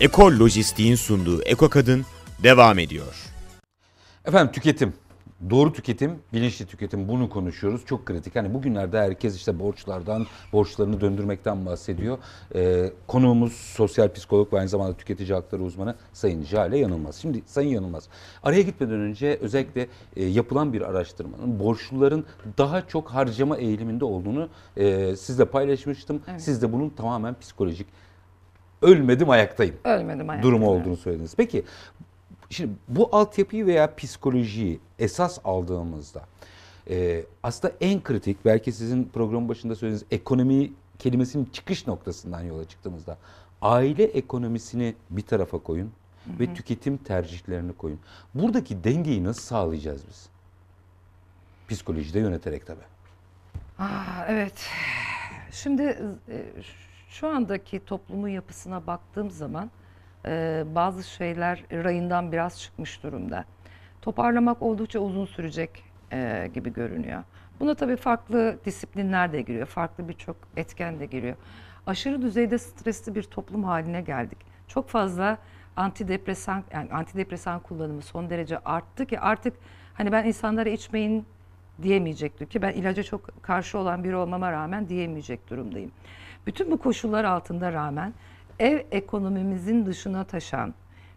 Ekol Lojistik'in sunduğu Eko Kadın devam ediyor. Efendim tüketim. Doğru tüketim, bilinçli tüketim bunu konuşuyoruz. Çok kritik. Hani bugünlerde herkes işte borçlardan, borçlarını döndürmekten bahsediyor. Ee, konuğumuz sosyal psikolog ve aynı zamanda tüketici hakları uzmanı Sayın Jale Yanılmaz. Şimdi Sayın Yanılmaz, araya gitmeden önce özellikle e, yapılan bir araştırmanın borçluların daha çok harcama eğiliminde olduğunu e, sizle paylaşmıştım. Evet. Siz de bunun tamamen psikolojik ölmedim ayaktayım. Ölmedim ayaktayım. Durumu olduğunu söylediniz. Peki şimdi bu altyapıyı veya psikolojiyi esas aldığımızda e, aslında en kritik belki sizin programın başında söylediğiniz ekonomi kelimesinin çıkış noktasından yola çıktığımızda aile ekonomisini bir tarafa koyun hı hı. ve tüketim tercihlerini koyun. Buradaki dengeyi nasıl sağlayacağız biz? Psikolojide yöneterek tabii. Aa, evet. Şimdi e, şu andaki toplumun yapısına baktığım zaman e, bazı şeyler rayından biraz çıkmış durumda. Toparlamak oldukça uzun sürecek e, gibi görünüyor. Buna tabii farklı disiplinler de giriyor, farklı birçok etken de giriyor. Aşırı düzeyde stresli bir toplum haline geldik. Çok fazla antidepresan yani antidepresan kullanımı son derece arttı ki artık hani ben insanlara içmeyin Diyemeyecekti ki ben ilaca çok karşı olan biri olmama rağmen diyemeyecek durumdayım. Bütün bu koşullar altında rağmen ev ekonomimizin dışına taşan,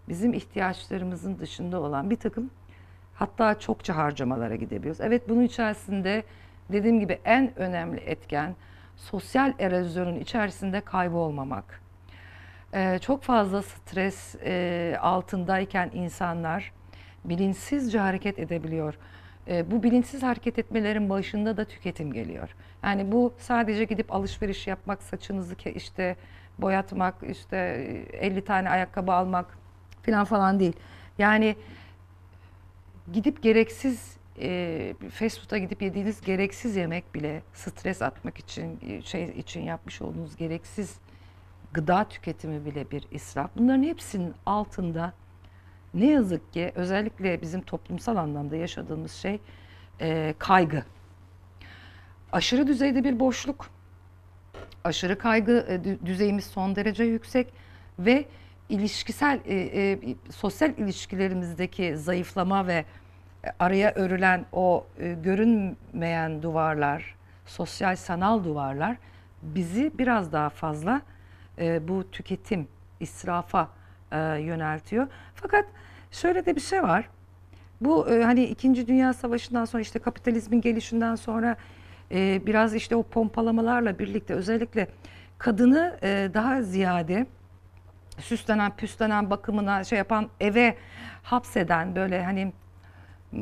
bizim ihtiyaçlarımızın dışında olan bir takım hatta çokça harcamalara gidebiliyoruz. Evet bunun içerisinde dediğim gibi en önemli etken sosyal erozyonun içerisinde kaybolmamak. Ee, çok fazla stres e, altındayken insanlar bilinçsizce hareket edebiliyor. Ee, bu bilinçsiz hareket etmelerin başında da tüketim geliyor. Yani bu sadece gidip alışveriş yapmak, saçınızı işte boyatmak, işte 50 e, tane ayakkabı almak falan falan değil. Yani gidip gereksiz e, fast food'a gidip yediğiniz gereksiz yemek bile stres atmak için e, şey için yapmış olduğunuz gereksiz gıda tüketimi bile bir israf. Bunların hepsinin altında ne yazık ki özellikle bizim toplumsal anlamda yaşadığımız şey e, kaygı. Aşırı düzeyde bir boşluk, aşırı kaygı e, düzeyimiz son derece yüksek ve ilişkisel, e, e, sosyal ilişkilerimizdeki zayıflama ve e, araya örülen o e, görünmeyen duvarlar, sosyal sanal duvarlar bizi biraz daha fazla e, bu tüketim, israfa, e, yöneltiyor. Fakat şöyle de bir şey var. Bu e, hani 2. Dünya Savaşı'ndan sonra işte kapitalizmin gelişinden sonra e, biraz işte o pompalamalarla birlikte özellikle kadını e, daha ziyade süslenen püslenen bakımına şey yapan eve hapseden böyle hani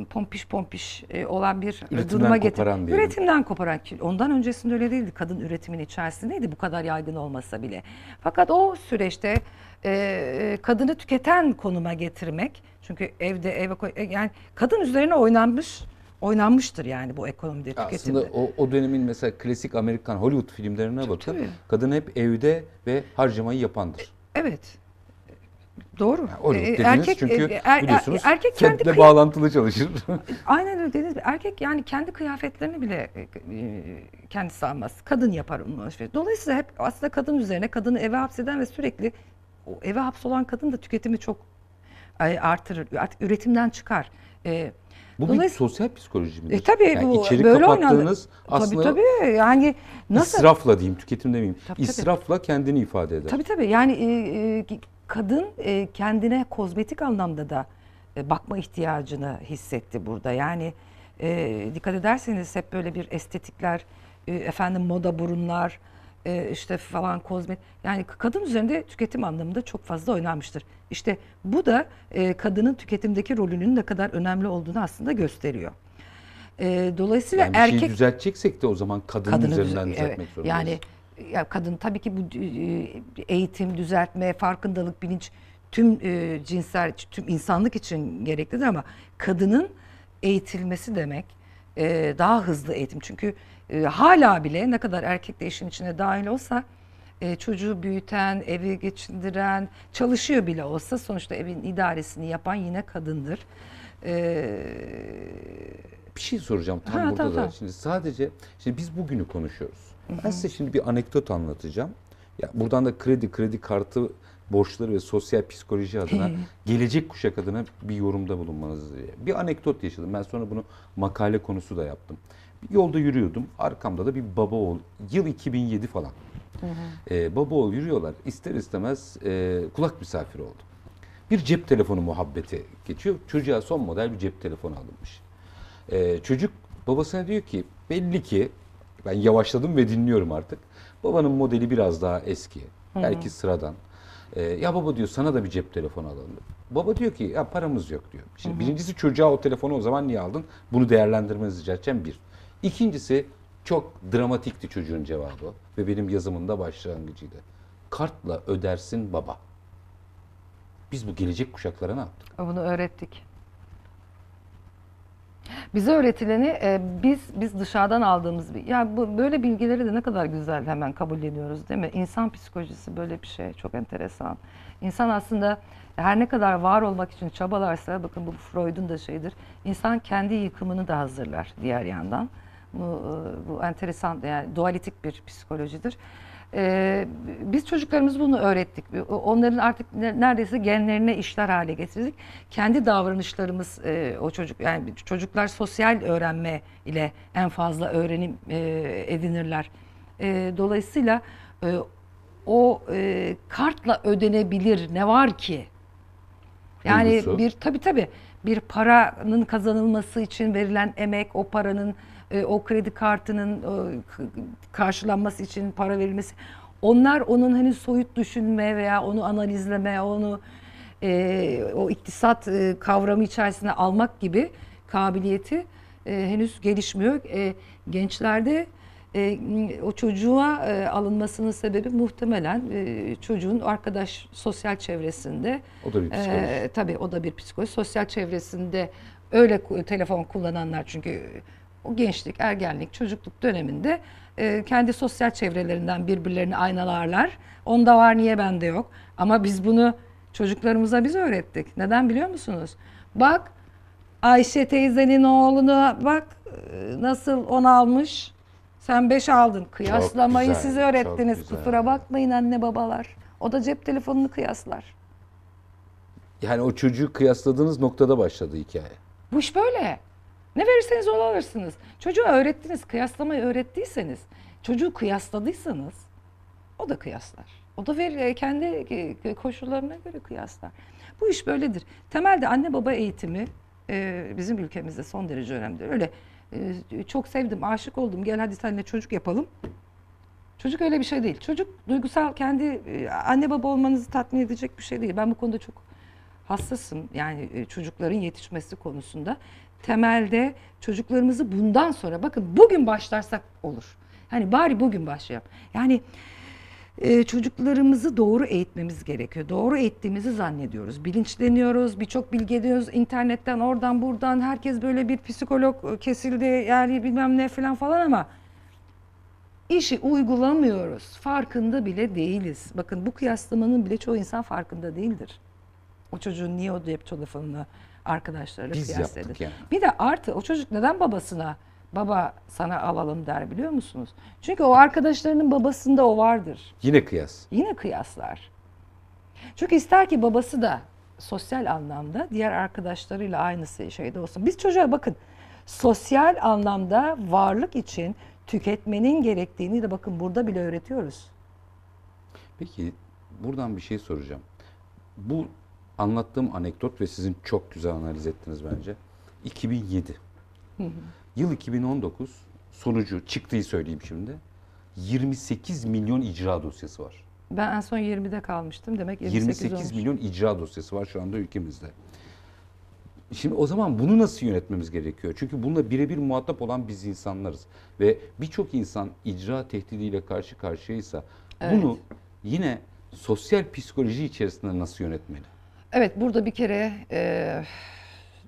pompiş pompiş e, olan bir üretimden duruma getir. Koparan diyelim. üretimden koparan. Ondan öncesinde öyle değildi. Kadın üretimin içerisindeydi bu kadar yaygın olmasa bile. Fakat o süreçte e, kadını tüketen konuma getirmek. Çünkü evde eve e, yani kadın üzerine oynanmış oynanmıştır yani bu ekonomide tüketimde. Aslında o, o dönemin mesela klasik Amerikan Hollywood filmlerine bakın. Kadın hep evde ve harcamayı yapandır. E, evet. Doğru. Yani ee, erkek, çünkü e, er, biliyorsunuz erkek kendi kıyaf- bağlantılı çalışır. Aynen öyle dediniz. Erkek yani kendi kıyafetlerini bile kendisi almaz. Kadın yapar onu. Dolayısıyla hep aslında kadın üzerine kadını eve hapseden ve sürekli o eve hapsolan kadın da tüketimi çok artırır. Artık üretimden çıkar. E, bu bir sosyal psikoloji midir? E, tabii yani bu içeri böyle kapattığınız oynadı. aslında tabii, tabii, yani nasıl? israfla diyeyim tüketim demeyeyim. Tabii, israfla tabii. kendini ifade eder. Tabii tabii yani e, e, kadın e, kendine kozmetik anlamda da e, bakma ihtiyacını hissetti burada. Yani e, dikkat ederseniz hep böyle bir estetikler, e, efendim moda burunlar, e, işte falan kozmet yani kadın üzerinde tüketim anlamında çok fazla oynanmıştır. İşte bu da e, kadının tüketimdeki rolünün ne kadar önemli olduğunu aslında gösteriyor. E, dolayısıyla yani erkek şeyi düzelteceksek de o zaman kadının, kadının üzerinden düzeltmek evet, Yani ya kadın tabii ki bu e, eğitim, düzeltme, farkındalık, bilinç tüm e, cinsel tüm insanlık için gereklidir ama kadının eğitilmesi demek e, daha hızlı eğitim. Çünkü e, hala bile ne kadar erkek de işin içine dahil olsa e, çocuğu büyüten, evi geçindiren, çalışıyor bile olsa sonuçta evin idaresini yapan yine kadındır. E, bir şey soracağım tam ha, burada tamam, da. Tamam. Şimdi sadece şimdi biz bugünü konuşuyoruz. Hı-hı. Ben size şimdi bir anekdot anlatacağım. Ya buradan da kredi kredi kartı borçları ve sosyal psikoloji adına gelecek kuşak adına bir yorumda bulunmanızı diye. Bir anekdot yaşadım. Ben sonra bunu makale konusu da yaptım. Bir yolda yürüyordum. Arkamda da bir baba oğul. Yıl 2007 falan. Hı Ee, baba oğul yürüyorlar. İster istemez e, kulak misafiri oldu. Bir cep telefonu muhabbeti geçiyor. Çocuğa son model bir cep telefonu alınmış. Ee, çocuk babasına diyor ki belli ki ben yavaşladım ve dinliyorum artık. Babanın modeli biraz daha eski. Belki sıradan. E, ya baba diyor sana da bir cep telefonu alalım. Baba diyor ki ya paramız yok diyor. Şimdi Hı-hı. birincisi çocuğa o telefonu o zaman niye aldın? Bunu değerlendirmenizi rica edeceğim bir. İkincisi çok dramatikti çocuğun cevabı ve benim yazımında başlangıcıydı. Kartla ödersin baba. Biz bu gelecek kuşaklara ne yaptık? Bunu öğrettik. Bize öğretileni e, biz biz dışarıdan aldığımız bir ya bu böyle bilgileri de ne kadar güzel hemen kabulleniyoruz değil mi? İnsan psikolojisi böyle bir şey çok enteresan. İnsan aslında her ne kadar var olmak için çabalarsa bakın bu Freud'un da şeyidir. İnsan kendi yıkımını da hazırlar diğer yandan. Bu, e, bu enteresan yani dualitik bir psikolojidir. Ee, biz çocuklarımız bunu öğrettik. Onların artık neredeyse genlerine işler hale getirdik. Kendi davranışlarımız e, o çocuk yani çocuklar sosyal öğrenme ile en fazla öğrenim e, edinirler. E, dolayısıyla o kartla ödenebilir ne var ki? Yani Duygusu. bir tabi tabi bir paranın kazanılması için verilen emek, o paranın e, o kredi kartının e, karşılanması için para verilmesi onlar onun hani soyut düşünme veya onu analizleme, onu e, o iktisat e, kavramı içerisine almak gibi kabiliyeti e, henüz gelişmiyor. E, gençlerde e, o çocuğa e, alınmasının sebebi muhtemelen e, çocuğun arkadaş sosyal çevresinde. O da bir e, psikoloji. E, tabii o da bir psikoloji. Sosyal çevresinde öyle telefon kullananlar çünkü o gençlik, ergenlik, çocukluk döneminde e, kendi sosyal çevrelerinden birbirlerini aynalarlar. Onda var niye bende yok? Ama biz bunu çocuklarımıza biz öğrettik. Neden biliyor musunuz? Bak Ayşe teyzenin oğlunu bak e, nasıl on almış. Sen beş aldın. Kıyaslamayı güzel, siz öğrettiniz. Kusura bakmayın anne babalar. O da cep telefonunu kıyaslar. Yani o çocuğu kıyasladığınız noktada başladı hikaye. Bu iş böyle. Ne verirseniz onu alırsınız. Çocuğa öğrettiniz, kıyaslamayı öğrettiyseniz, çocuğu kıyasladıysanız o da kıyaslar. O da verir, e, kendi e, e, koşullarına göre kıyaslar. Bu iş böyledir. Temelde anne baba eğitimi e, bizim ülkemizde son derece önemlidir. Öyle e, çok sevdim, aşık oldum, gel hadi seninle çocuk yapalım. Çocuk öyle bir şey değil. Çocuk duygusal kendi e, anne baba olmanızı tatmin edecek bir şey değil. Ben bu konuda çok hassasım. Yani e, çocukların yetişmesi konusunda temelde çocuklarımızı bundan sonra bakın bugün başlarsak olur. Hani bari bugün başlayalım. Yani e, çocuklarımızı doğru eğitmemiz gerekiyor. Doğru eğittiğimizi zannediyoruz. Bilinçleniyoruz, birçok bilgi ediyoruz internetten, oradan buradan. Herkes böyle bir psikolog e, kesildi yani bilmem ne falan falan ama işi uygulamıyoruz. Farkında bile değiliz. Bakın bu kıyaslamanın bile çoğu insan farkında değildir. O çocuğun niye o cep telefonuna Arkadaşları Biz kıyas edin. Yani. Bir de artı o çocuk neden babasına baba sana alalım der biliyor musunuz? Çünkü o arkadaşlarının babasında o vardır. Yine kıyas. Yine kıyaslar. Çünkü ister ki babası da sosyal anlamda diğer arkadaşlarıyla aynısı şeyde olsun. Biz çocuğa bakın sosyal anlamda varlık için tüketmenin gerektiğini de bakın burada bile öğretiyoruz. Peki buradan bir şey soracağım. Bu anlattığım anekdot ve sizin çok güzel analiz ettiniz bence. 2007. Hı Yıl 2019 sonucu çıktığı söyleyeyim şimdi. 28 milyon icra dosyası var. Ben en son 20'de kalmıştım demek 28, 28 olmuş. milyon icra dosyası var şu anda ülkemizde. Şimdi o zaman bunu nasıl yönetmemiz gerekiyor? Çünkü bununla birebir muhatap olan biz insanlarız. Ve birçok insan icra tehdidiyle karşı karşıyaysa evet. bunu yine sosyal psikoloji içerisinde nasıl yönetmeli? Evet burada bir kere e,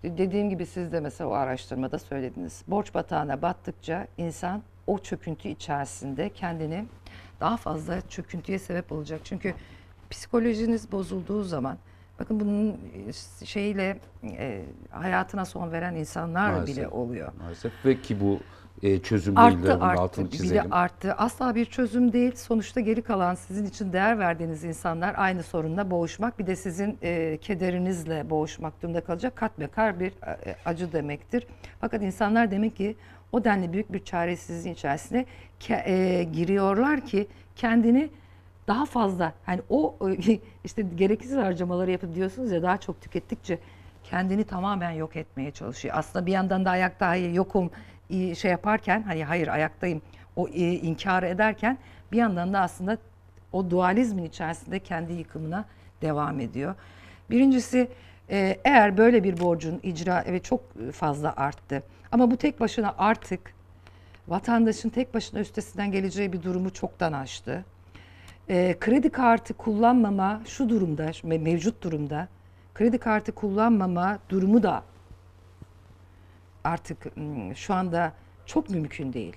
dediğim gibi siz de mesela o araştırmada söylediniz. Borç batağına battıkça insan o çöküntü içerisinde kendini daha fazla çöküntüye sebep olacak. Çünkü psikolojiniz bozulduğu zaman bakın bunun e, şeyle e, hayatına son veren insanlar Maalesef. bile oluyor. Maalesef ve ki bu e, çözüm arttı, arttı. altını çizelim. Bir arttı. Asla bir çözüm değil. Sonuçta geri kalan sizin için değer verdiğiniz insanlar aynı sorunla boğuşmak. Bir de sizin e, kederinizle boğuşmak durumda kalacak. Kat kar bir e, e, acı demektir. Fakat insanlar demek ki o denli büyük bir çaresizliğin içerisine ke, e, giriyorlar ki kendini daha fazla hani o e, işte gereksiz harcamaları yapıp diyorsunuz ya daha çok tükettikçe kendini tamamen yok etmeye çalışıyor. Aslında bir yandan da ayakta yokum şey yaparken hani hayır ayaktayım o inkar ederken bir yandan da aslında o dualizmin içerisinde kendi yıkımına devam ediyor. Birincisi e, eğer böyle bir borcun icra evet çok fazla arttı ama bu tek başına artık vatandaşın tek başına üstesinden geleceği bir durumu çoktan aştı. E, kredi kartı kullanmama şu durumda mevcut durumda kredi kartı kullanmama durumu da artık şu anda çok mümkün değil.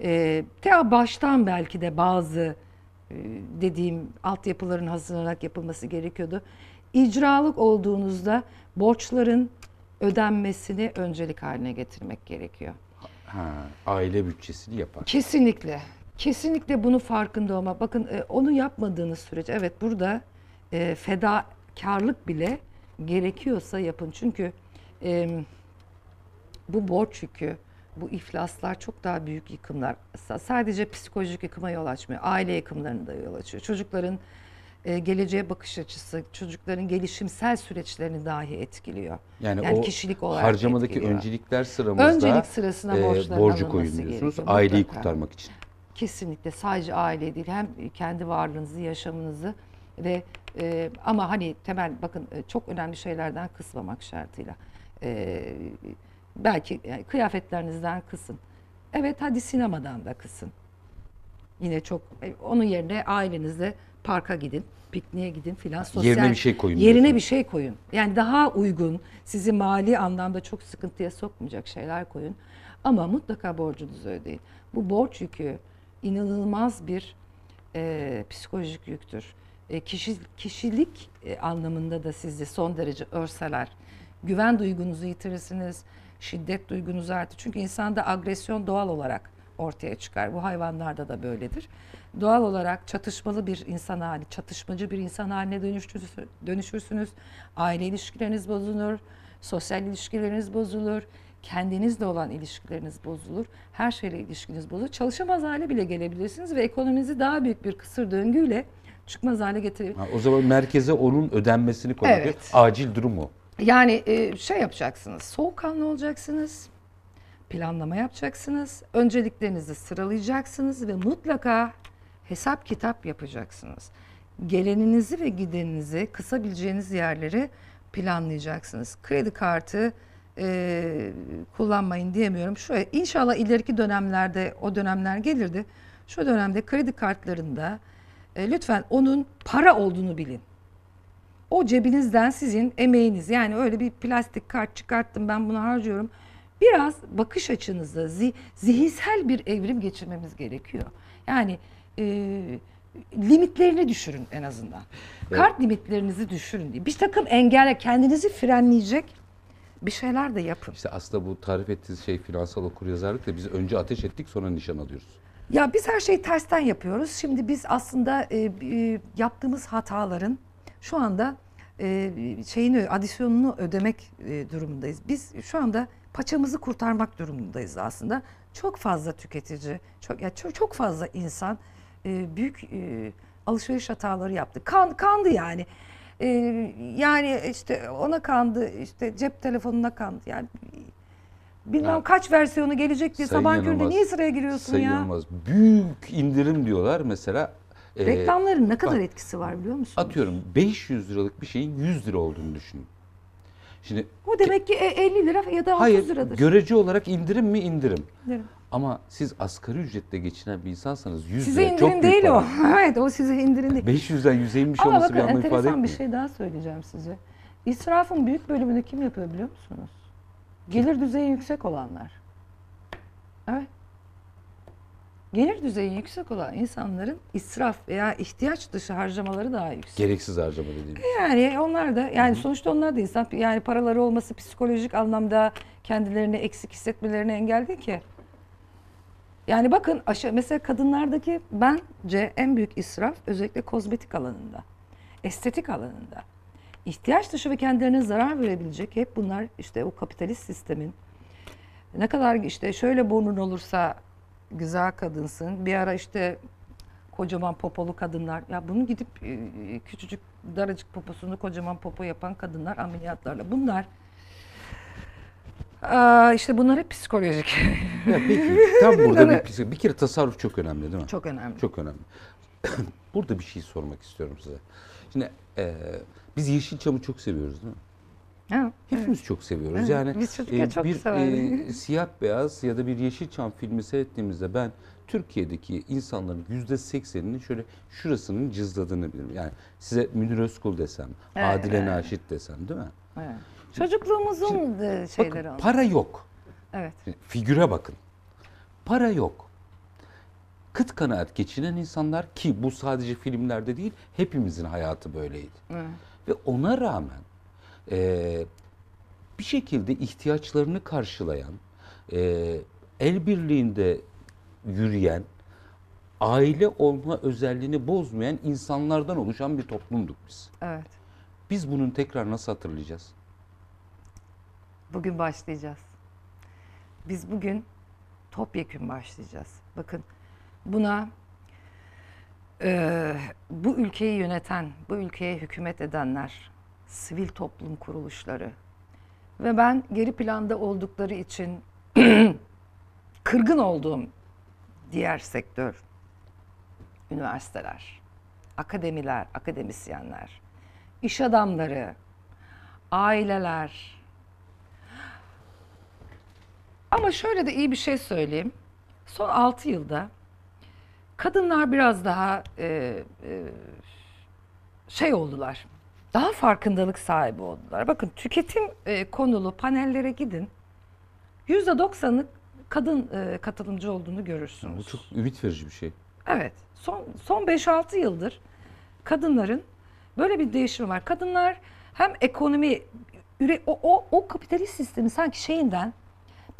E, ta baştan belki de bazı e, dediğim altyapıların hazırlanarak yapılması gerekiyordu. İcralık olduğunuzda borçların ödenmesini öncelik haline getirmek gerekiyor. Ha, aile bütçesini yapar. Kesinlikle. Kesinlikle bunu farkında olmak. Bakın e, onu yapmadığınız sürece evet burada e, fedakarlık bile gerekiyorsa yapın. Çünkü bu borç yükü, bu iflaslar çok daha büyük yıkımlar. Sadece psikolojik yıkıma yol açmıyor. Aile yıkımlarını da yol açıyor. Çocukların e, geleceğe bakış açısı, çocukların gelişimsel süreçlerini dahi etkiliyor. Yani, yani o kişilik olarak harcamadaki etkiliyor. öncelikler sıramızda Öncelik sırasına e, borcu koyun diyorsunuz. Aileyi kurtarmak için. Kesinlikle sadece aile değil hem kendi varlığınızı, yaşamınızı ve e, ama hani temel bakın e, çok önemli şeylerden kısmamak şartıyla. E, Belki yani e, kıyafetlerinizden kısın. Evet hadi sinemadan da kısın. Yine çok e, onun yerine ailenizle parka gidin, pikniğe gidin filan sosyal yerine bir şey koyun. Yerine diyorsun. bir şey koyun. Yani daha uygun, sizi mali anlamda çok sıkıntıya sokmayacak şeyler koyun. Ama mutlaka borcunuzu ödeyin. Bu borç yükü inanılmaz bir e, psikolojik yüktür. E, kişi, kişilik e, anlamında da sizi son derece örseler. Güven duygunuzu yitirirsiniz şiddet duygunuz artar. Çünkü insanda agresyon doğal olarak ortaya çıkar. Bu hayvanlarda da böyledir. Doğal olarak çatışmalı bir insan hali, çatışmacı bir insan haline dönüşürsünüz. Aile ilişkileriniz bozulur, sosyal ilişkileriniz bozulur, kendinizle olan ilişkileriniz bozulur, her şeyle ilişkiniz bozulur. Çalışamaz hale bile gelebilirsiniz ve ekonominizi daha büyük bir kısır döngüyle çıkmaz hale getirebilir. O zaman merkeze onun ödenmesini koymak evet. acil durumu. Yani e, şey yapacaksınız, soğukkanlı olacaksınız, planlama yapacaksınız, önceliklerinizi sıralayacaksınız ve mutlaka hesap kitap yapacaksınız. Geleninizi ve gideninizi kısabileceğiniz yerleri planlayacaksınız. Kredi kartı e, kullanmayın diyemiyorum. Şu inşallah ileriki dönemlerde o dönemler gelirdi. Şu dönemde kredi kartlarında e, lütfen onun para olduğunu bilin o cebinizden sizin emeğiniz yani öyle bir plastik kart çıkarttım ben bunu harcıyorum. Biraz bakış açınızda zih, zihinsel bir evrim geçirmemiz gerekiyor. Yani e, limitlerini düşürün en azından. Evet. Kart limitlerinizi düşürün diye. Bir takım engelle kendinizi frenleyecek bir şeyler de yapın. İşte aslında bu tarif ettiğiniz şey finansal okuryazarlık da biz önce ateş ettik sonra nişan alıyoruz. Ya biz her şeyi tersten yapıyoruz. Şimdi biz aslında e, e, yaptığımız hataların şu anda e, şeyini adisyonunu ödemek e, durumundayız. Biz şu anda paçamızı kurtarmak durumundayız aslında. Çok fazla tüketici, çok ya çok, çok fazla insan e, büyük e, alışveriş hataları yaptı. Kan kandı yani. E, yani işte ona kandı, işte cep telefonuna kandı. Yani bilmem ha. kaç versiyonu gelecek diye Sayın sabah niye sıraya giriyorsun Sayın ya? Yılmaz. Büyük indirim diyorlar mesela ee, Reklamların ne kadar bak, etkisi var biliyor musunuz? Atıyorum 500 liralık bir şeyin 100 lira olduğunu düşünün. Şimdi O demek ki 50 e, lira ya da 30 hayır, liradır. görece olarak indirim mi indirim. indirim. Ama siz asgari ücretle geçinen bir insansanız 100 size lira çok büyük değil o. evet o size indirim değil. 500'den 100'e inmiş Ama olması bakın, bir anlam ifade etmiyor. Ama bakın enteresan bir şey daha söyleyeceğim size. İsrafın büyük bölümünü kim yapıyor biliyor musunuz? Gelir düzeyi yüksek olanlar. gelir düzeyi yüksek olan insanların israf veya ihtiyaç dışı harcamaları daha yüksek. Gereksiz harcama dediğimiz. E, yani onlar da yani Hı-hı. sonuçta onlar da insan yani paraları olması psikolojik anlamda kendilerini eksik hissetmelerine engel değil ki. Yani bakın aşağı, mesela kadınlardaki bence en büyük israf özellikle kozmetik alanında, estetik alanında. ihtiyaç dışı ve kendilerine zarar verebilecek hep bunlar işte o kapitalist sistemin ne kadar işte şöyle burnun olursa güzel kadınsın. Bir ara işte kocaman popolu kadınlar. Ya bunu gidip e, küçücük daracık poposunu kocaman popo yapan kadınlar ameliyatlarla. Bunlar işte bunlar hep psikolojik. Ya peki tam burada bir, psik- bir kere tasarruf çok önemli değil mi? Çok önemli. Çok önemli. burada bir şey sormak istiyorum size. Şimdi e, biz Yeşilçam'ı çok seviyoruz değil mi? Hepimiz evet. çok seviyoruz. Evet. Yani Biz e, çok bir e, siyah beyaz ya da bir Yeşilçam filmi seyrettiğimizde ben Türkiye'deki insanların yüzde sekseninin şöyle şurasının cızladığını bilirim. Yani size Münir Özkul desem, evet, Adile evet. Naşit desem değil mi? Evet. Çocukluğumuzun Şimdi, şeyleri bakın, Para yok. Evet. Şimdi, e, figüre bakın. Para yok. Kıt kanaat geçinen insanlar ki bu sadece filmlerde değil hepimizin hayatı böyleydi. Evet. Ve ona rağmen e, bir şekilde ihtiyaçlarını karşılayan, e, el birliğinde yürüyen, aile olma özelliğini bozmayan insanlardan oluşan bir toplumduk biz. Evet. Biz bunun tekrar nasıl hatırlayacağız? Bugün başlayacağız. Biz bugün topyekün başlayacağız. Bakın buna e, bu ülkeyi yöneten, bu ülkeye hükümet edenler, sivil toplum kuruluşları. Ve ben geri planda oldukları için kırgın olduğum diğer sektör, üniversiteler, akademiler, akademisyenler, iş adamları, aileler. Ama şöyle de iyi bir şey söyleyeyim. Son 6 yılda kadınlar biraz daha e, e, şey oldular daha farkındalık sahibi oldular. Bakın tüketim e, konulu panellere gidin. %90'lık kadın e, katılımcı olduğunu görürsünüz. Bu çok ümit verici bir şey. Evet. Son son 5-6 yıldır kadınların böyle bir değişimi var. Kadınlar hem ekonomi o, o o kapitalist sistemi sanki şeyinden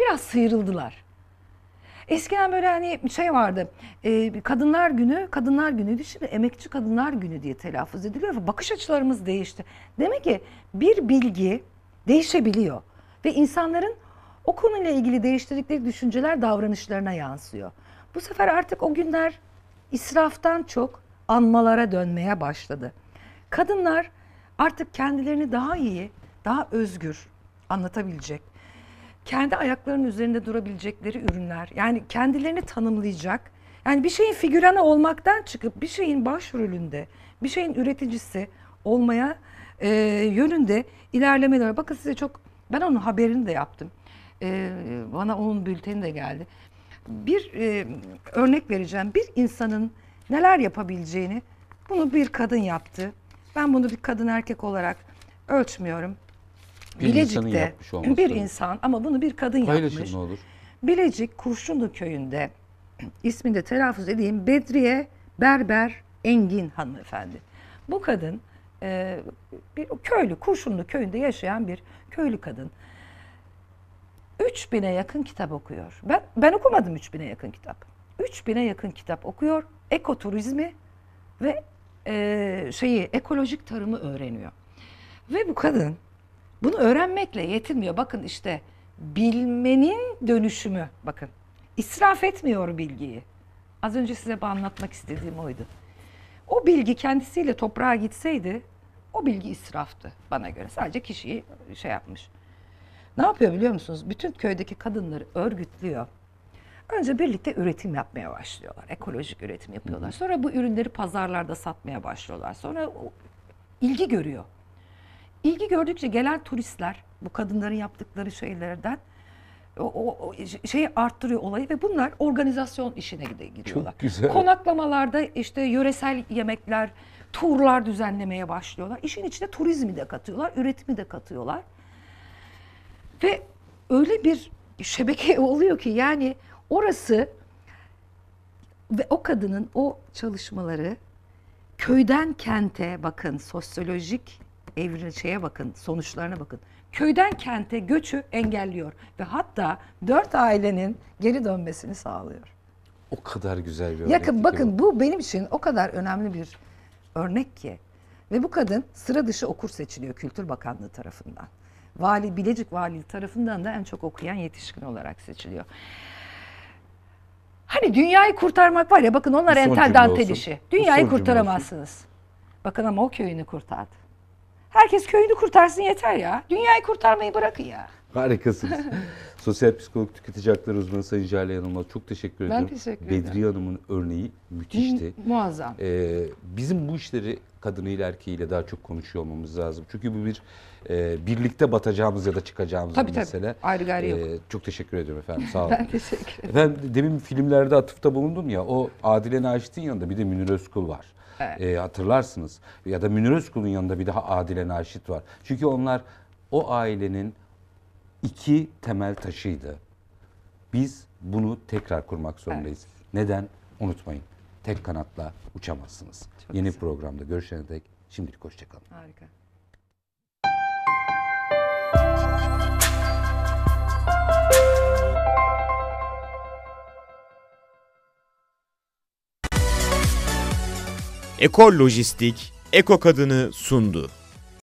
biraz sıyrıldılar. Eskiden böyle hani şey vardı. E, kadınlar günü, kadınlar günüydü. Şimdi emekçi kadınlar günü diye telaffuz ediliyor. Bakış açılarımız değişti. Demek ki bir bilgi değişebiliyor. Ve insanların o konuyla ilgili değiştirdikleri düşünceler davranışlarına yansıyor. Bu sefer artık o günler israftan çok anmalara dönmeye başladı. Kadınlar artık kendilerini daha iyi, daha özgür anlatabilecek, kendi ayaklarının üzerinde durabilecekleri ürünler. Yani kendilerini tanımlayacak. Yani bir şeyin figüranı olmaktan çıkıp bir şeyin başrolünde, bir şeyin üreticisi olmaya e, yönünde ilerlemeler. Bakın size çok, ben onun haberini de yaptım. E, bana onun bülteni de geldi. Bir e, örnek vereceğim. Bir insanın neler yapabileceğini bunu bir kadın yaptı. Ben bunu bir kadın erkek olarak ölçmüyorum. Bir Bilecik'te yapmış bir insan ama bunu bir kadın Paylaşın yapmış. ne olur. Bilecik Kurşunlu köyünde isminde de telaffuz edeyim Bedriye Berber Engin hanımefendi. Bu kadın e, bir köylü Kurşunlu köyünde yaşayan bir köylü kadın. 3000'e yakın kitap okuyor. Ben ben okumadım 3000'e yakın kitap. 3000'e yakın kitap okuyor. Ekoturizmi ve e, şeyi ekolojik tarımı öğreniyor. Ve bu kadın bunu öğrenmekle yetinmiyor. Bakın işte bilmenin dönüşümü bakın. israf etmiyor bilgiyi. Az önce size anlatmak istediğim oydu. O bilgi kendisiyle toprağa gitseydi o bilgi israftı bana göre. Sadece kişiyi şey yapmış. Ne yapıyor biliyor musunuz? Bütün köydeki kadınları örgütlüyor. Önce birlikte üretim yapmaya başlıyorlar. Ekolojik üretim yapıyorlar. Sonra bu ürünleri pazarlarda satmaya başlıyorlar. Sonra ilgi görüyor. İlgi gördükçe gelen turistler bu kadınların yaptıkları şeylerden o, o şeyi arttırıyor olayı ve bunlar organizasyon işine gidiyorlar. Çok güzel. Konaklamalarda işte yöresel yemekler, turlar düzenlemeye başlıyorlar. İşin içine turizmi de katıyorlar, üretimi de katıyorlar. Ve öyle bir şebeke oluyor ki yani orası ve o kadının o çalışmaları köyden kente bakın sosyolojik evri şeye bakın, sonuçlarına bakın. Köyden kente göçü engelliyor ve hatta dört ailenin geri dönmesini sağlıyor. O kadar güzel bir örnek. Yakın bakın bu. bu benim için o kadar önemli bir örnek ki. Ve bu kadın sıra dışı okur seçiliyor Kültür Bakanlığı tarafından. Vali Bilecik Vali tarafından da en çok okuyan yetişkin olarak seçiliyor. Hani dünyayı kurtarmak var ya bakın onlar Son entel dantel işi. Dünyayı kurtaramazsınız. Bakın ama o köyünü kurtardı. Herkes köyünü kurtarsın yeter ya. Dünyayı kurtarmayı bırakın ya. Harikasınız. Sosyal psikolog tüketici hakları uzmanı Sayın Jale Hanım'a çok teşekkür ediyorum. Ben teşekkür ederim. Bedriye Hanım'ın örneği müthişti. Muazzam. Ee, bizim bu işleri kadınıyla erkeğiyle daha çok konuşuyor olmamız lazım. Çünkü bu bir e, birlikte batacağımız ya da çıkacağımız tabii, bir mesele. Tabii ayrı gayrı ee, yok. çok teşekkür ediyorum efendim sağ olun. ben teşekkür ederim. Efendim demin filmlerde atıfta bulundum ya o Adile Naşit'in yanında bir de Münir Özkul var. Evet. E, hatırlarsınız. Ya da Münir Özkul'un yanında bir daha Adile Naşit var. Çünkü onlar o ailenin iki temel taşıydı. Biz bunu tekrar kurmak zorundayız. Evet. Neden? Unutmayın. Tek kanatla uçamazsınız. Çok Yeni güzel. programda görüşene dek şimdilik hoşçakalın. Harika. Ekol Lojistik, Eko Kadını sundu.